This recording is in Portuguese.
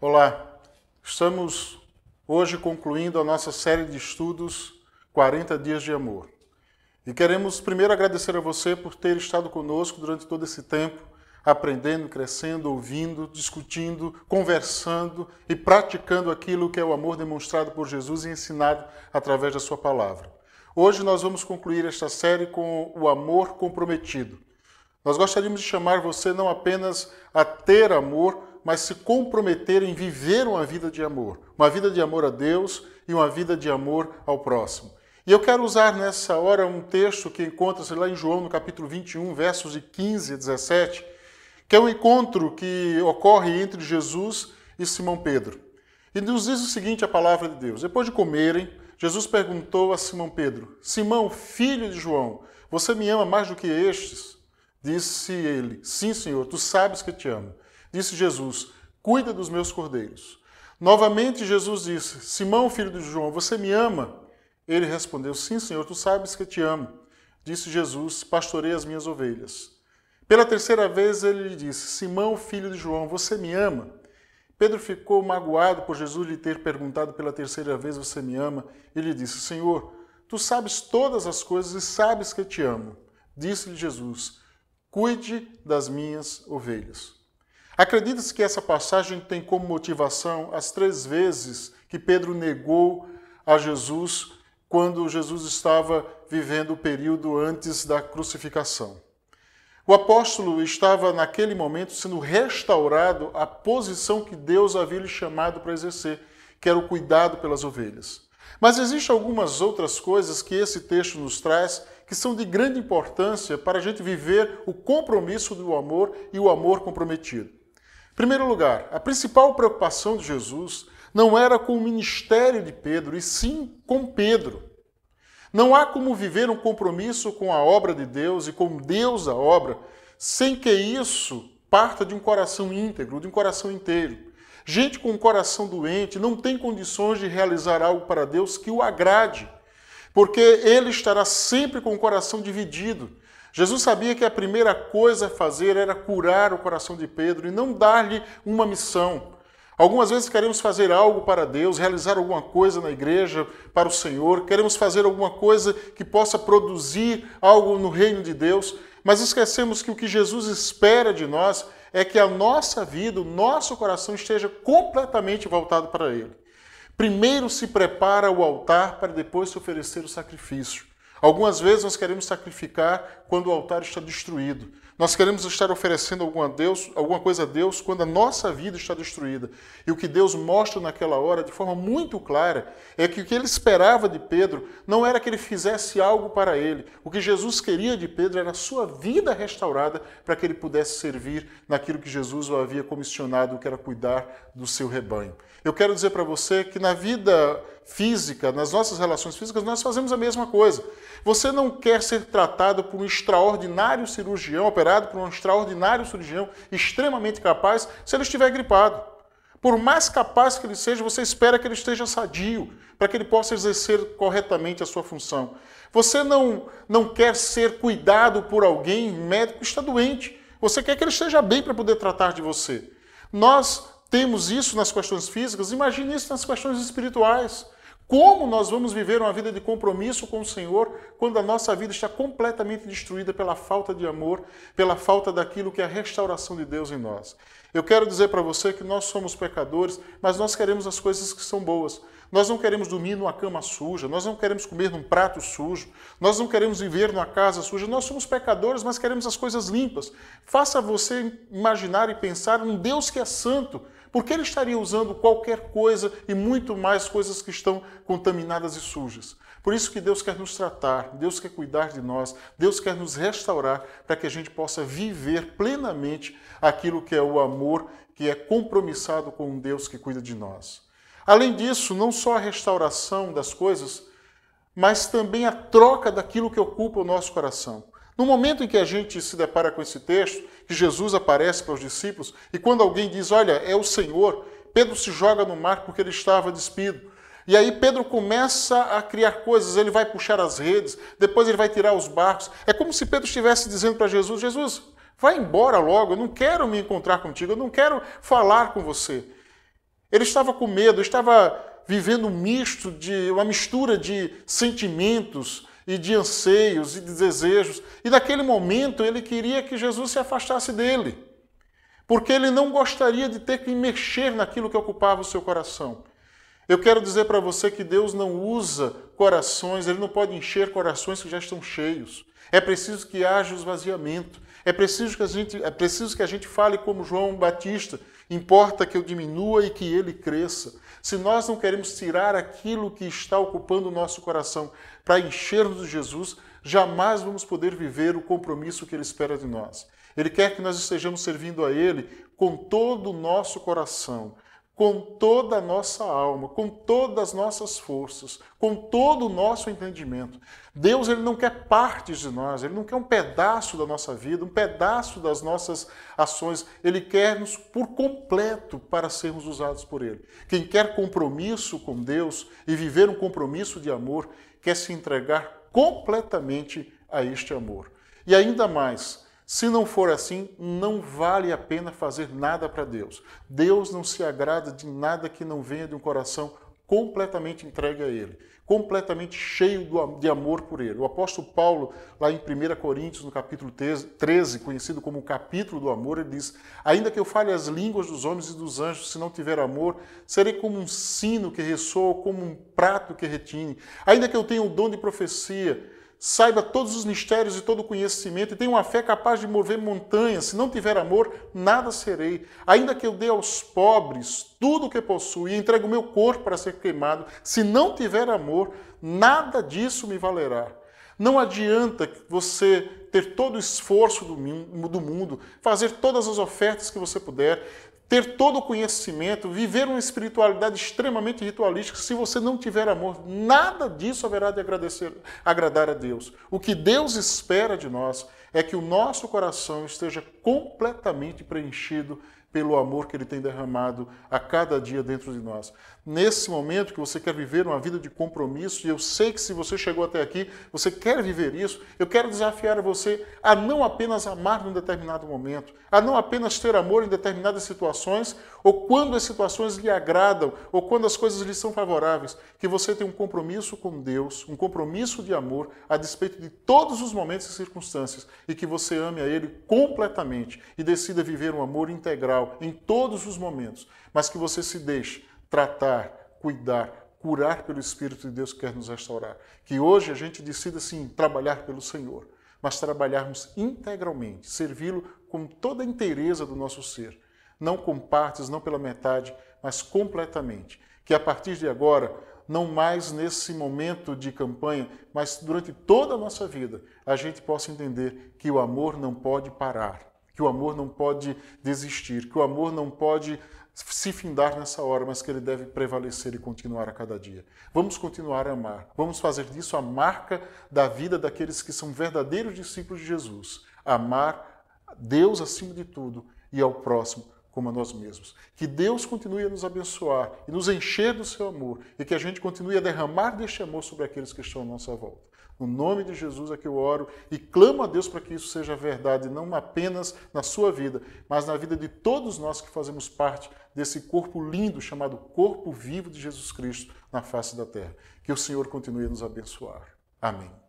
Olá, estamos hoje concluindo a nossa série de estudos 40 Dias de Amor. E queremos primeiro agradecer a você por ter estado conosco durante todo esse tempo, aprendendo, crescendo, ouvindo, discutindo, conversando e praticando aquilo que é o amor demonstrado por Jesus e ensinado através da Sua palavra. Hoje nós vamos concluir esta série com o amor comprometido. Nós gostaríamos de chamar você não apenas a ter amor, mas se comprometer em viver uma vida de amor, uma vida de amor a Deus e uma vida de amor ao próximo. E eu quero usar nessa hora um texto que encontra-se lá em João, no capítulo 21, versos de 15 a 17, que é um encontro que ocorre entre Jesus e Simão Pedro. E nos diz o seguinte a palavra de Deus: Depois de comerem, Jesus perguntou a Simão Pedro: Simão, filho de João, você me ama mais do que estes? Disse ele: Sim, Senhor, tu sabes que te amo. Disse Jesus: Cuida dos meus cordeiros. Novamente Jesus disse: Simão, filho de João, você me ama? Ele respondeu: Sim, Senhor, tu sabes que te amo. Disse Jesus: Pastorei as minhas ovelhas. Pela terceira vez ele lhe disse: Simão, filho de João, você me ama? Pedro ficou magoado por Jesus lhe ter perguntado pela terceira vez: Você me ama? E lhe disse: Senhor, tu sabes todas as coisas e sabes que te amo. Disse-lhe Jesus: Cuide das minhas ovelhas. Acredita-se que essa passagem tem como motivação as três vezes que Pedro negou a Jesus quando Jesus estava vivendo o período antes da crucificação. O apóstolo estava naquele momento sendo restaurado à posição que Deus havia lhe chamado para exercer, que era o cuidado pelas ovelhas. Mas existem algumas outras coisas que esse texto nos traz que são de grande importância para a gente viver o compromisso do amor e o amor comprometido. Em primeiro lugar, a principal preocupação de Jesus não era com o ministério de Pedro, e sim com Pedro. Não há como viver um compromisso com a obra de Deus e com Deus a obra sem que isso parta de um coração íntegro, de um coração inteiro. Gente com um coração doente não tem condições de realizar algo para Deus que o agrade, porque ele estará sempre com o coração dividido. Jesus sabia que a primeira coisa a fazer era curar o coração de Pedro e não dar-lhe uma missão. Algumas vezes queremos fazer algo para Deus, realizar alguma coisa na igreja, para o Senhor, queremos fazer alguma coisa que possa produzir algo no reino de Deus, mas esquecemos que o que Jesus espera de nós é que a nossa vida, o nosso coração esteja completamente voltado para Ele. Primeiro se prepara o altar para depois se oferecer o sacrifício. Algumas vezes nós queremos sacrificar quando o altar está destruído. Nós queremos estar oferecendo alguma, Deus, alguma coisa a Deus quando a nossa vida está destruída. E o que Deus mostra naquela hora, de forma muito clara, é que o que ele esperava de Pedro não era que ele fizesse algo para ele. O que Jesus queria de Pedro era a sua vida restaurada para que ele pudesse servir naquilo que Jesus o havia comissionado, que era cuidar do seu rebanho. Eu quero dizer para você que na vida física, nas nossas relações físicas, nós fazemos a mesma coisa. Você não quer ser tratado por um extraordinário cirurgião, operado por um extraordinário cirurgião extremamente capaz, se ele estiver gripado. Por mais capaz que ele seja, você espera que ele esteja sadio, para que ele possa exercer corretamente a sua função. Você não, não quer ser cuidado por alguém, médico está doente. Você quer que ele esteja bem para poder tratar de você. Nós temos isso nas questões físicas, imagine isso nas questões espirituais. Como nós vamos viver uma vida de compromisso com o Senhor quando a nossa vida está completamente destruída pela falta de amor, pela falta daquilo que é a restauração de Deus em nós? Eu quero dizer para você que nós somos pecadores, mas nós queremos as coisas que são boas. Nós não queremos dormir numa cama suja, nós não queremos comer num prato sujo, nós não queremos viver numa casa suja. Nós somos pecadores, mas queremos as coisas limpas. Faça você imaginar e pensar num Deus que é santo por que ele estaria usando qualquer coisa e muito mais coisas que estão contaminadas e sujas? Por isso que Deus quer nos tratar, Deus quer cuidar de nós, Deus quer nos restaurar para que a gente possa viver plenamente aquilo que é o amor que é compromissado com um Deus que cuida de nós. Além disso, não só a restauração das coisas, mas também a troca daquilo que ocupa o nosso coração. No momento em que a gente se depara com esse texto, que Jesus aparece para os discípulos, e quando alguém diz, olha, é o Senhor, Pedro se joga no mar porque ele estava despido. E aí Pedro começa a criar coisas, ele vai puxar as redes, depois ele vai tirar os barcos. É como se Pedro estivesse dizendo para Jesus: Jesus, vai embora logo, eu não quero me encontrar contigo, eu não quero falar com você. Ele estava com medo, estava vivendo um misto de uma mistura de sentimentos, e de anseios e de desejos. E naquele momento ele queria que Jesus se afastasse dele, porque ele não gostaria de ter que mexer naquilo que ocupava o seu coração. Eu quero dizer para você que Deus não usa corações, ele não pode encher corações que já estão cheios. É preciso que haja o esvaziamento. É preciso que a gente, é preciso que a gente fale como João Batista, Importa que eu diminua e que ele cresça. Se nós não queremos tirar aquilo que está ocupando o nosso coração para encher-nos de Jesus, jamais vamos poder viver o compromisso que ele espera de nós. Ele quer que nós estejamos servindo a ele com todo o nosso coração com toda a nossa alma, com todas as nossas forças, com todo o nosso entendimento. Deus ele não quer partes de nós, ele não quer um pedaço da nossa vida, um pedaço das nossas ações, ele quer-nos por completo para sermos usados por ele. Quem quer compromisso com Deus e viver um compromisso de amor, quer se entregar completamente a este amor. E ainda mais, se não for assim, não vale a pena fazer nada para Deus. Deus não se agrada de nada que não venha de um coração completamente entregue a Ele, completamente cheio de amor por Ele. O apóstolo Paulo, lá em 1 Coríntios, no capítulo 13, conhecido como o capítulo do amor, ele diz: Ainda que eu fale as línguas dos homens e dos anjos, se não tiver amor, serei como um sino que ressoa, como um prato que retine. Ainda que eu tenha o dom de profecia, saiba todos os mistérios e todo o conhecimento, e tenha uma fé capaz de mover montanhas. Se não tiver amor, nada serei. Ainda que eu dê aos pobres tudo o que possuo e entregue o meu corpo para ser queimado, se não tiver amor, nada disso me valerá. Não adianta você ter todo o esforço do mundo, fazer todas as ofertas que você puder, ter todo o conhecimento, viver uma espiritualidade extremamente ritualística, se você não tiver amor, nada disso haverá de agradecer, agradar a Deus. O que Deus espera de nós é que o nosso coração esteja completamente preenchido pelo amor que Ele tem derramado a cada dia dentro de nós. Nesse momento que você quer viver uma vida de compromisso, e eu sei que se você chegou até aqui, você quer viver isso, eu quero desafiar você a não apenas amar num determinado momento, a não apenas ter amor em determinadas situações, ou quando as situações lhe agradam, ou quando as coisas lhe são favoráveis, que você tenha um compromisso com Deus, um compromisso de amor a despeito de todos os momentos e circunstâncias, e que você ame a Ele completamente e decida viver um amor integral em todos os momentos, mas que você se deixe tratar, cuidar, curar pelo Espírito de Deus que quer nos restaurar. Que hoje a gente decida, sim, trabalhar pelo Senhor, mas trabalharmos integralmente, servi-lo com toda a inteireza do nosso ser, não com partes, não pela metade, mas completamente. Que a partir de agora não mais nesse momento de campanha, mas durante toda a nossa vida, a gente possa entender que o amor não pode parar, que o amor não pode desistir, que o amor não pode se findar nessa hora, mas que ele deve prevalecer e continuar a cada dia. Vamos continuar a amar. Vamos fazer disso a marca da vida daqueles que são verdadeiros discípulos de Jesus. Amar Deus acima de tudo e ao próximo como a nós mesmos. Que Deus continue a nos abençoar e nos encher do seu amor e que a gente continue a derramar deste amor sobre aqueles que estão à nossa volta. No nome de Jesus é que eu oro e clamo a Deus para que isso seja verdade, não apenas na sua vida, mas na vida de todos nós que fazemos parte desse corpo lindo chamado Corpo Vivo de Jesus Cristo na face da terra. Que o Senhor continue a nos abençoar. Amém.